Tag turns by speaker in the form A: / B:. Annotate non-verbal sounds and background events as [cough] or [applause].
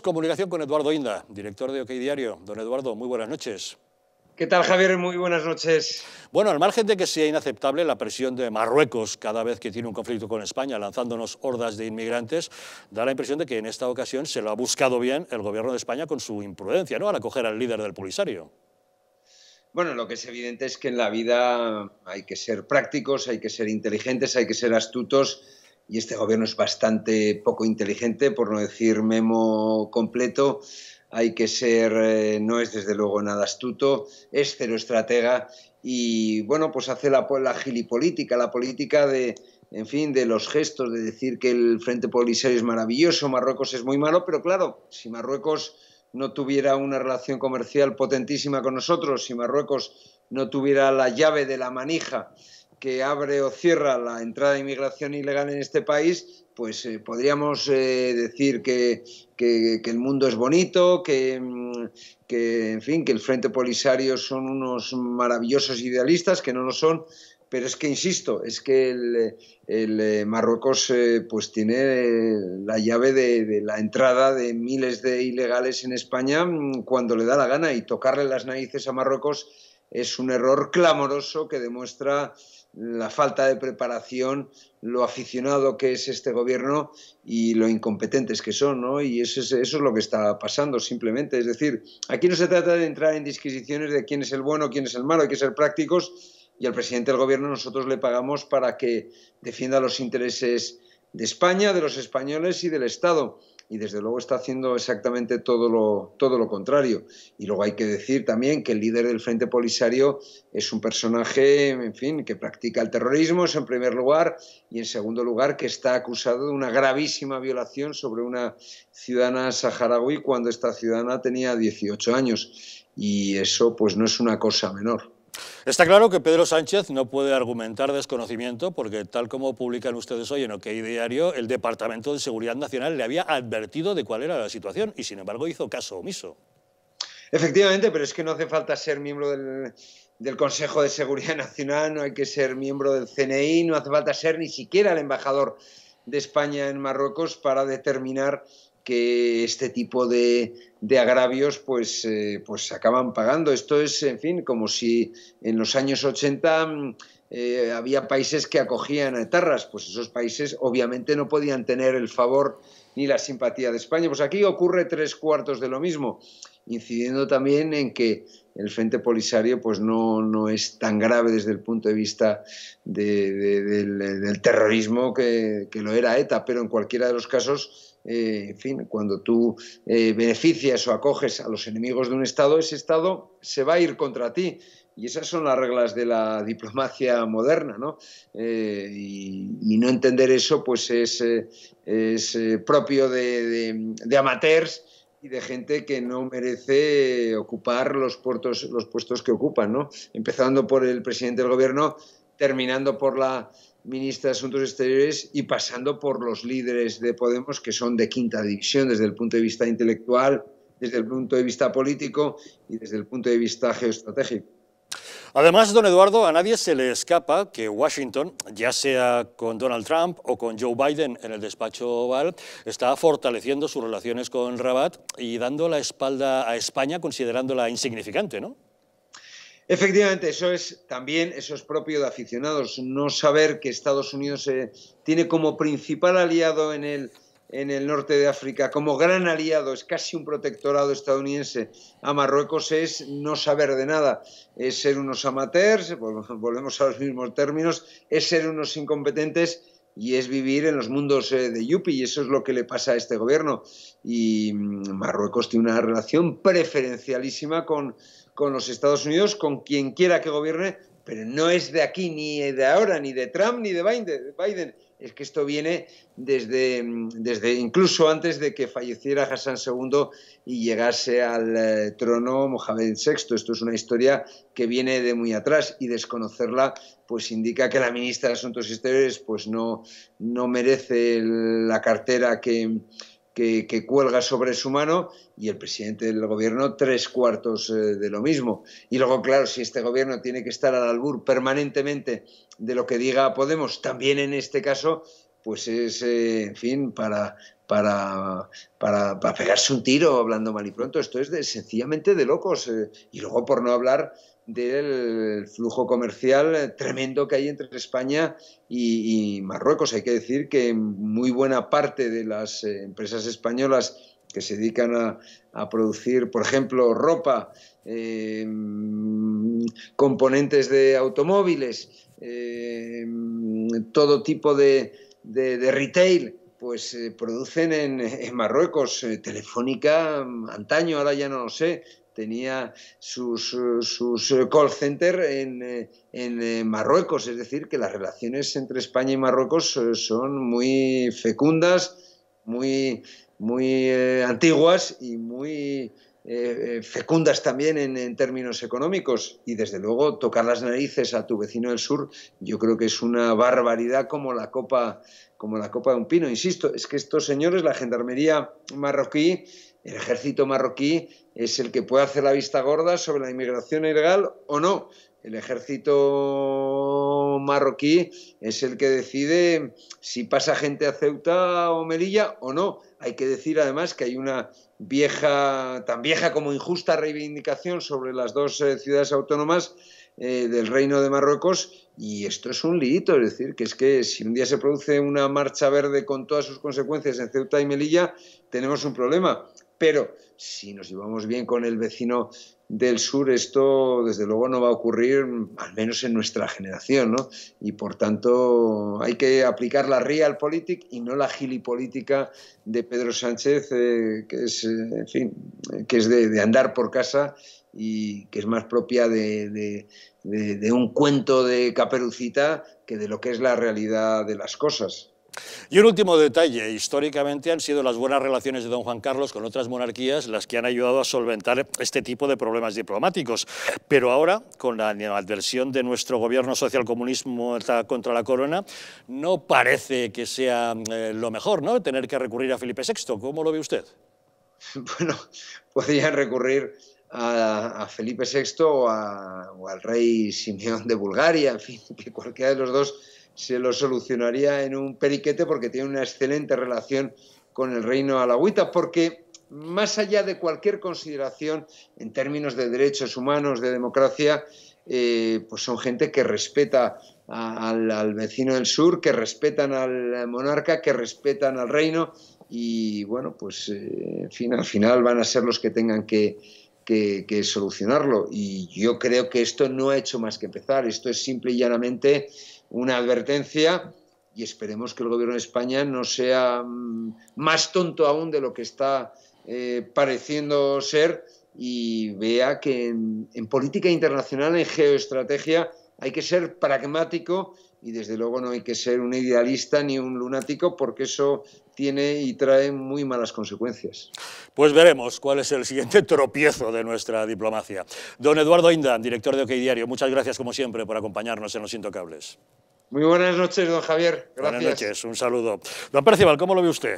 A: Comunicación con Eduardo Inda, director de OK Diario. Don Eduardo, muy buenas noches. ¿Qué tal, Javier? Muy buenas noches. Bueno, al margen de que sea inaceptable la presión de Marruecos cada vez que tiene un conflicto con España, lanzándonos hordas de inmigrantes, da la impresión de que en esta ocasión se lo ha buscado bien el gobierno de España con su imprudencia, ¿no? Al acoger al líder del Polisario.
B: Bueno, lo que es evidente es que en la vida hay que ser prácticos, hay que ser inteligentes, hay que ser astutos y este gobierno es bastante poco inteligente, por no decir memo completo. Hay que ser, eh, no es desde luego nada astuto, es cero estratega y bueno, pues hace la, la gilipolítica, la política de, en fin, de los gestos, de decir que el Frente Polisario es maravilloso, Marruecos es muy malo, pero claro, si Marruecos no tuviera una relación comercial potentísima con nosotros, si Marruecos no tuviera la llave de la manija que abre o cierra la entrada de inmigración ilegal en este país, pues eh, podríamos eh, decir que, el mundo es bonito, mm, que, en fin, que el Frente Polisario son unos maravillosos idealistas, que no lo son, pero es que insisto, es que el, eh, Marruecos pues tiene la llave de, la entrada de miles de ilegales en España mm, cuando le da la gana y tocarle las narices a Marruecos es un error clamoroso que demuestra la falta de preparación, lo aficionado que es este gobierno y lo incompetentes que son, ¿no? Y eso es, eso es lo que está pasando simplemente. Es decir, aquí no se trata de entrar en disquisiciones de quién es el bueno, quién es el malo, hay que ser prácticos y al presidente del gobierno nosotros le pagamos para que defienda los intereses de España, de los españoles y del Estado y desde luego está haciendo exactamente todo lo, todo lo contrario. Y luego hay que decir también que el líder del Frente Polisario es un personaje, en fin, que practica el terrorismo, en primer lugar, y en segundo lugar, que está acusado de una gravísima violación sobre una ciudadana saharaui cuando esta ciudadana tenía 18 años. Y eso pues no es una cosa
A: menor. Está claro que Pedro Sánchez no puede argumentar desconocimiento porque, tal como publican ustedes hoy en OK Diario, el Departamento de Seguridad Nacional le había advertido de cuál era la situación y, sin embargo, hizo caso omiso.
B: Efectivamente, pero es que no hace falta ser miembro del, del Consejo de Seguridad Nacional, no hay que ser miembro del CNI, no hace falta ser ni siquiera el embajador de España en Marruecos para determinar que este tipo de, agravios pues, eh, pues, acaban pagando. Esto es, en fin, como si en los años 80 mm, eh, había países que acogían a etarras, pues esos países obviamente no podían tener el favor ni la simpatía de España. Pues aquí ocurre tres cuartos de lo mismo incidiendo también en que el frente polisario pues no, no es tan grave desde el punto de vista del, terrorismo que, lo era ETA, pero en cualquiera de los casos, eh, en fin, cuando tú eh, beneficias o acoges a los enemigos de un Estado, ese Estado se va a ir contra ti. Y esas son las reglas de la diplomacia moderna, ¿no? Eh, y, no entender eso pues es, propio de, de amateurs y de gente que no merece ocupar los, puertos, los puestos que ocupan, ¿no? Empezando por el presidente del gobierno, terminando por la ministra de Asuntos Exteriores y pasando por los líderes de Podemos, que son de quinta división desde el punto de vista
A: intelectual, desde el punto de vista político y desde el punto de vista geoestratégico. Además, don Eduardo, a nadie se le escapa que Washington, ya sea con Donald Trump o con Joe Biden en el despacho oval, está fortaleciendo sus relaciones con Rabat y dando la espalda a España considerándola insignificante, ¿no?
B: Efectivamente, eso es también, eso es propio de aficionados, no saber que Estados Unidos eh, tiene como principal aliado en el en el norte de África como gran aliado, es casi un protectorado estadounidense a Marruecos, es no saber de nada, es ser unos amateurs, volvemos a los mismos términos, es ser unos incompetentes y es vivir en los mundos eh, de Yupi, y eso es lo que le pasa a este gobierno. Y mm, Marruecos tiene una relación preferencialísima con, con los Estados Unidos, con quien quiera que gobierne, pero no es de aquí, ni de ahora, ni de Trump, ni de Biden es que esto viene desde, mm, desde incluso antes de que falleciera Hassan II y llegase al eh, trono Mohamed VI. Esto es una historia que viene de muy atrás y desconocerla pues indica que la ministra de Asuntos Exteriores pues no, no merece la cartera que, que, cuelga sobre su mano y el presidente del gobierno tres cuartos eh, de lo mismo. Y luego, claro, si este gobierno tiene que estar al albur permanentemente de lo que diga Podemos, también en este caso, pues es, eh, en fin, para, para, pegarse un tiro hablando mal y pronto. Esto es sencillamente de locos. Eh. y luego por no hablar del flujo comercial eh, tremendo que hay entre España y, Marruecos. Hay que decir que muy buena parte de las eh, empresas españolas que se dedican a, producir, por ejemplo, ropa, componentes de automóviles, todo tipo de, de retail, pues eh, producen en, Marruecos. Eh, Telefónica, antaño, ahora ya no lo sé, tenía sus, call center en, Marruecos, es decir, que las relaciones entre España y Marruecos eh, son muy fecundas, muy, muy antiguas y muy eh, eh, fecundas también en, en, términos económicos y desde luego tocar las narices a tu vecino del sur yo creo que es una barbaridad como la copa como la copa de un pino insisto es que estos señores la gendarmería marroquí el ejército marroquí es el que puede hacer la vista gorda sobre la inmigración ilegal o no el ejército marroquí es el que decide si pasa gente a Ceuta o Melilla o no. Hay que decir además que hay una vieja, tan vieja como injusta reivindicación sobre las dos eh, ciudades autónomas eh, del Reino de Marruecos y esto es un líito, es decir, que es que si un día se produce una marcha verde con todas sus consecuencias en Ceuta y Melilla, tenemos un problema. Pero si nos llevamos bien con el vecino del sur esto desde luego no va a ocurrir, al menos en nuestra generación, ¿no? Y por tanto hay que aplicar la realpolitik y no la gilipolítica de Pedro Sánchez, eh, que es, eh, en fin, eh, que es de, andar por casa y que es más propia de
A: un cuento de caperucita que de lo que es la realidad de las cosas. Y un último detalle, históricamente han sido las buenas relaciones de don Juan Carlos con otras monarquías las que han ayudado a solventar este tipo de problemas diplomáticos. Pero ahora, con la adversión de nuestro gobierno socialcomunismo contra la corona, no parece que sea eh, lo mejor, ¿no?, tener que recurrir a Felipe VI. ¿Cómo lo ve usted? [laughs]
B: Bueno, podría recurrir a, Felipe VI o, al rey Simeón de Bulgaria, en fin, que cualquiera de los dos se lo solucionaría en un periquete porque tiene una excelente relación con el reino alawita, porque más allá de cualquier consideración en términos de derechos humanos, de democracia, eh, pues son gente que respeta al, vecino del sur, que respetan al monarca, que respetan al reino y bueno, pues eh, al final van a ser los que tengan que, que, solucionarlo. Y yo creo que esto no ha hecho más que empezar, esto es simple y llanamente una advertencia y esperemos que el gobierno de España no sea mm, más tonto aún de lo que está eh, pareciendo ser y vea que en política internacional, en geoestrategia, hay que ser pragmático y desde luego no hay que ser un idealista ni un lunático porque eso tiene y trae muy malas consecuencias.
A: Pues veremos cuál es el siguiente [laughs] tropiezo de nuestra diplomacia. Don Eduardo Indan, director de OK Diario, muchas gracias como siempre por acompañarnos en Los Intocables. Muy buenas noches, don Javier. Gracias. Buenas noches, un saludo. Don Percival, ¿cómo lo ve usted?